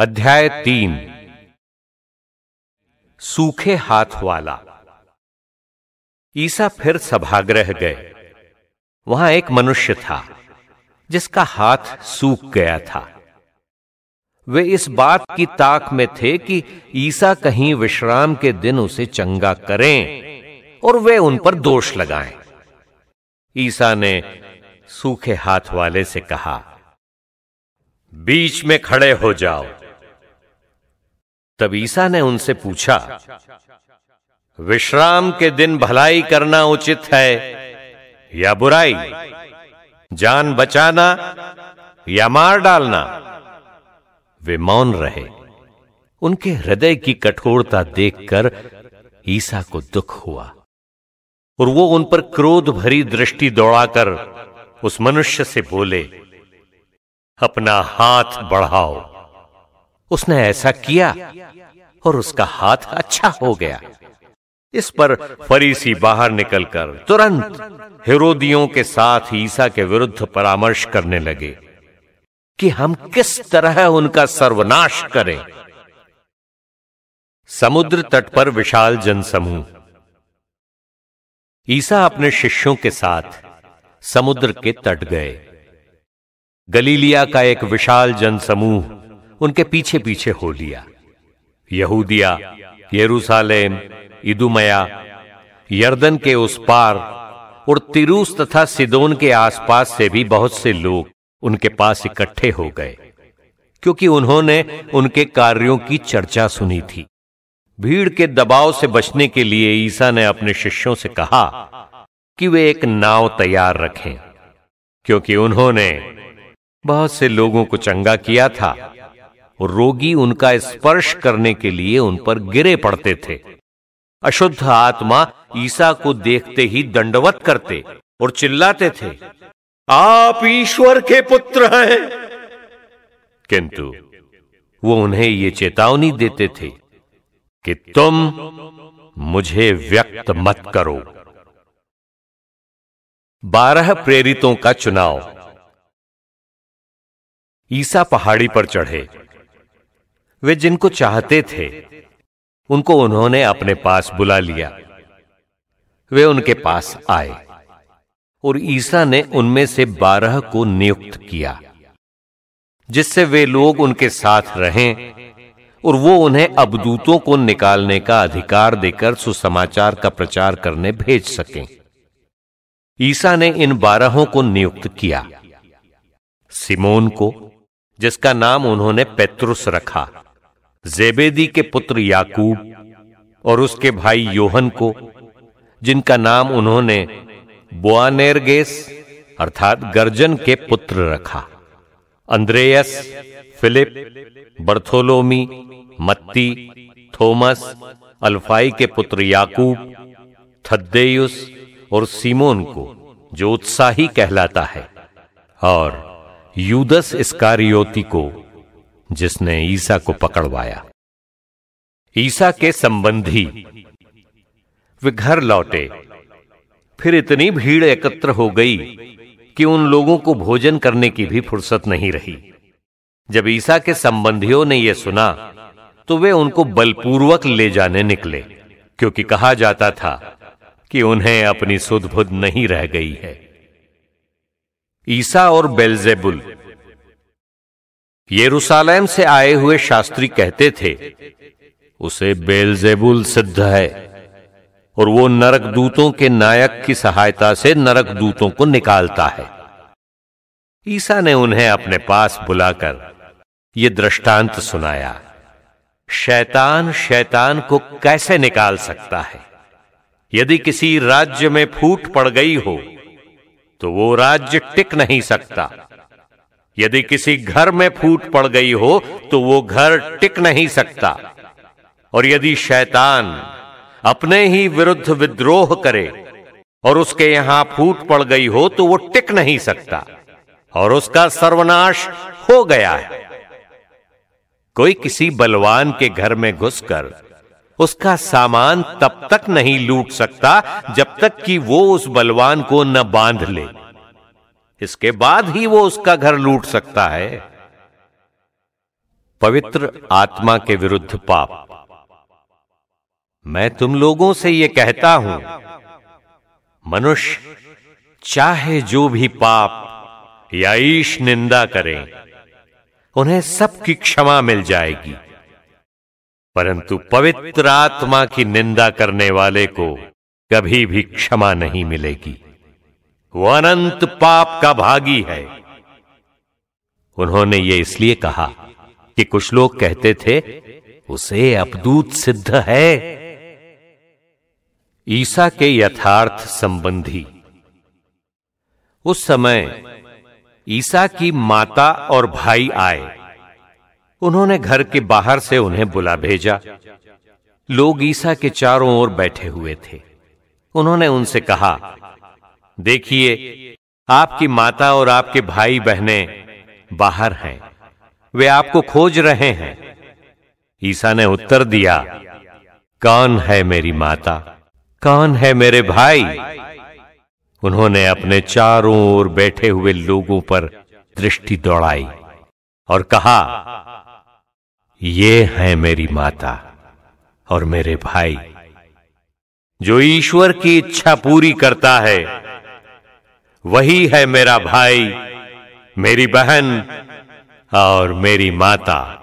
अध्याय तीन सूखे हाथ वाला ईसा फिर सभागृह गए वहां एक मनुष्य था जिसका हाथ सूख गया था वे इस बात की ताक में थे कि ईसा कहीं विश्राम के दिन उसे चंगा करें और वे उन पर दोष लगाएं। ईसा ने सूखे हाथ वाले से कहा बीच में खड़े हो जाओ तब ईसा ने उनसे पूछा विश्राम के दिन भलाई करना उचित है या बुराई जान बचाना या मार डालना वे मौन रहे उनके हृदय की कठोरता देखकर ईसा को दुख हुआ और वो उन पर क्रोध भरी दृष्टि दौड़ाकर उस मनुष्य से बोले अपना हाथ बढ़ाओ उसने ऐसा किया और उसका हाथ अच्छा हो गया इस पर फरीसी बाहर निकलकर तुरंत हिरोदियों के साथ ईसा के विरुद्ध परामर्श करने लगे कि हम किस तरह उनका सर्वनाश करें समुद्र तट पर विशाल जनसमूह ईसा अपने शिष्यों के साथ समुद्र के तट गए गलीलिया का एक विशाल जनसमूह उनके पीछे पीछे हो लिया यहूदिया यरूशलेम इदुमया यर्दन के उस पार और तिरुस तथा सिदोन के आसपास से भी बहुत से लोग उनके पास इकट्ठे हो गए क्योंकि उन्होंने उनके कार्यों की चर्चा सुनी थी भीड़ के दबाव से बचने के लिए ईसा ने अपने शिष्यों से कहा कि वे एक नाव तैयार रखें क्योंकि उन्होंने बहुत से लोगों को चंगा किया था रोगी उनका स्पर्श करने के लिए उन पर गिरे पड़ते थे अशुद्ध आत्मा ईसा को देखते ही दंडवत करते और चिल्लाते थे आप ईश्वर के पुत्र हैं किंतु वो उन्हें ये चेतावनी देते थे कि तुम मुझे व्यक्त मत करो बारह प्रेरितों का चुनाव ईसा पहाड़ी पर चढ़े वे जिनको चाहते थे उनको उन्होंने अपने पास बुला लिया वे उनके पास आए और ईसा ने उनमें से बारह को नियुक्त किया जिससे वे लोग उनके साथ रहें और वो उन्हें अबदूतों को निकालने का अधिकार देकर सुसमाचार का प्रचार करने भेज सकें ईसा ने इन बारहों को नियुक्त किया सिमोन को जिसका नाम उन्होंने पेत्रुस रखा जेबेदी के पुत्र याकूब और उसके भाई योहन को जिनका नाम उन्होंने बोआनेरगेस अर्थात गर्जन के पुत्र रखा अंद्रेयस फिलिप बर्थोलोमी मत्ती थोमस अल्फाई के पुत्र याकूब थद्देयुस और सीमोन को जो उत्साही कहलाता है और यूदस इसकारियोती को जिसने ईसा को पकड़वाया ईसा के संबंधी वे घर लौटे फिर इतनी भीड़ एकत्र हो गई कि उन लोगों को भोजन करने की भी फुर्सत नहीं रही जब ईसा के संबंधियों ने यह सुना तो वे उनको बलपूर्वक ले जाने निकले क्योंकि कहा जाता था कि उन्हें अपनी सुध नहीं रह गई है ईसा और बेलजेबुल यरूशलेम से आए हुए शास्त्री कहते थे उसे बेलजेबुल सिद्ध है और वो नरक दूतों के नायक की सहायता से नरक दूतों को निकालता है ईसा ने उन्हें अपने पास बुलाकर ये दृष्टांत सुनाया शैतान शैतान को कैसे निकाल सकता है यदि किसी राज्य में फूट पड़ गई हो तो वो राज्य टिक नहीं सकता यदि किसी घर में फूट पड़ गई हो तो वो घर टिक नहीं सकता और यदि शैतान अपने ही विरुद्ध विद्रोह करे और उसके यहां फूट पड़ गई हो तो वो टिक नहीं सकता और उसका सर्वनाश हो गया है कोई किसी बलवान के घर में घुसकर उसका सामान तब तक नहीं लूट सकता जब तक कि वो उस बलवान को न बांध ले इसके बाद ही वो उसका घर लूट सकता है पवित्र आत्मा के विरुद्ध पाप मैं तुम लोगों से ये कहता हूं मनुष्य चाहे जो भी पाप या ईश निंदा करें उन्हें सबकी क्षमा मिल जाएगी परंतु पवित्र आत्मा की निंदा करने वाले को कभी भी क्षमा नहीं मिलेगी वो अनंत पाप का भागी है उन्होंने ये इसलिए कहा कि कुछ लोग कहते थे उसे अपदूत सिद्ध है ईसा के यथार्थ संबंधी उस समय ईसा की माता और भाई आए उन्होंने घर के बाहर से उन्हें बुला भेजा लोग ईसा के चारों ओर बैठे हुए थे उन्होंने उनसे कहा देखिए आपकी माता और आपके भाई बहने बाहर हैं वे आपको खोज रहे हैं ईसा ने उत्तर दिया कौन है मेरी माता कौन है मेरे भाई उन्होंने अपने चारों ओर बैठे हुए लोगों पर दृष्टि दौड़ाई और कहा ये है मेरी माता और मेरे भाई जो ईश्वर की इच्छा पूरी करता है वही है मेरा भाई मेरी बहन और मेरी माता